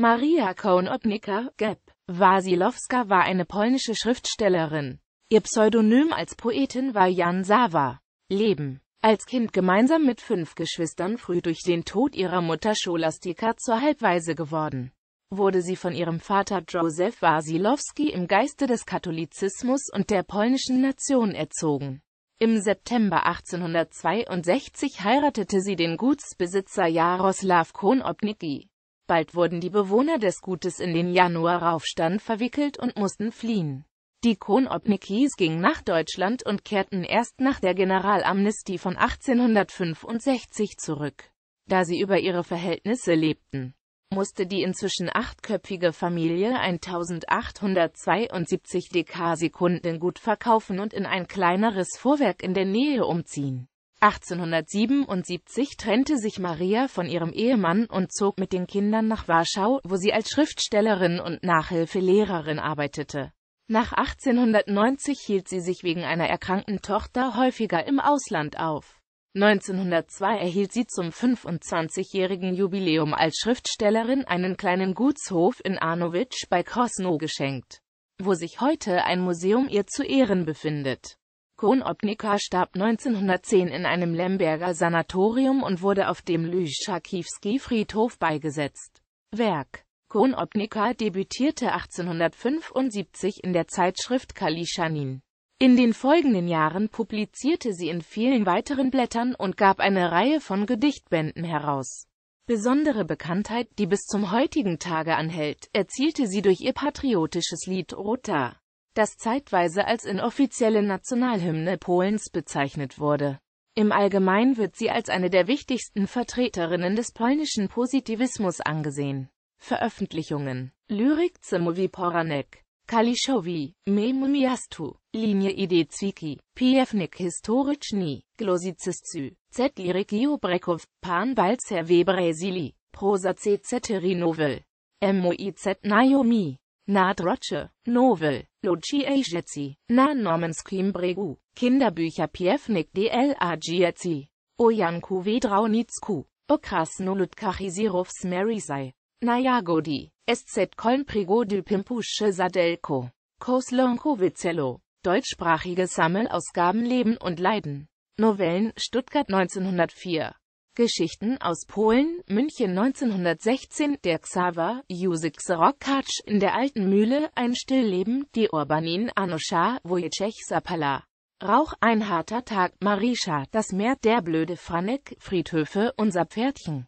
Maria Konopnicka, Geb. Wasilowska war eine polnische Schriftstellerin. Ihr Pseudonym als Poetin war Jan Sawa. Leben als Kind gemeinsam mit fünf Geschwistern früh durch den Tod ihrer Mutter Scholastika zur Halbwaise geworden, wurde sie von ihrem Vater Josef Wasilowski im Geiste des Katholizismus und der polnischen Nation erzogen. Im September 1862 heiratete sie den Gutsbesitzer Jaroslaw Konopnicki. Bald wurden die Bewohner des Gutes in den Januaraufstand verwickelt und mussten fliehen. Die Konopnikis gingen nach Deutschland und kehrten erst nach der Generalamnestie von 1865 zurück. Da sie über ihre Verhältnisse lebten, musste die inzwischen achtköpfige Familie 1872 Dekarsekunden gut verkaufen und in ein kleineres Vorwerk in der Nähe umziehen. 1877 trennte sich Maria von ihrem Ehemann und zog mit den Kindern nach Warschau, wo sie als Schriftstellerin und Nachhilfelehrerin arbeitete. Nach 1890 hielt sie sich wegen einer erkrankten Tochter häufiger im Ausland auf. 1902 erhielt sie zum 25-jährigen Jubiläum als Schriftstellerin einen kleinen Gutshof in Arnowitsch bei Krosno geschenkt, wo sich heute ein Museum ihr zu Ehren befindet. Kohn Konopnica starb 1910 in einem Lemberger Sanatorium und wurde auf dem Lüschakivski-Friedhof beigesetzt. Werk Kohn Konopnica debütierte 1875 in der Zeitschrift Kalischanin. In den folgenden Jahren publizierte sie in vielen weiteren Blättern und gab eine Reihe von Gedichtbänden heraus. Besondere Bekanntheit, die bis zum heutigen Tage anhält, erzielte sie durch ihr patriotisches Lied Rota das zeitweise als inoffizielle Nationalhymne Polens bezeichnet wurde. Im Allgemeinen wird sie als eine der wichtigsten Vertreterinnen des polnischen Positivismus angesehen. Veröffentlichungen Lyrik Cymowi Poranek Kaliszowi, Memu Miastu, Linie Ide Zwicki, Piewnik Historyczny, Glosicyscy, Z. Liriki Obrekow, Pan Balcerwe Brazili, Prosa C. Z. Ceterinovel, MOIZ Naomi, E na drotsche, novel, loci ajeci, na nomenskim bregu, Kinderbücher Piefnik dl agieci, o Janku Vedraunicku, o Krasnolut Kachizirovs Mary sei, na jagodi, sz Kolmprigo du pimpusche Sadelko, Koslonko Vicello, deutschsprachige Sammelausgaben Leben und Leiden, Novellen Stuttgart 1904 Geschichten aus Polen, München 1916, der Xaver, Jusik Sorokacz, in der Alten Mühle, ein Stillleben, die Urbanin Anusha, Wojciech Sapala. Rauch, ein harter Tag, Marisha, das Meer, der blöde Franek, Friedhöfe, unser Pferdchen.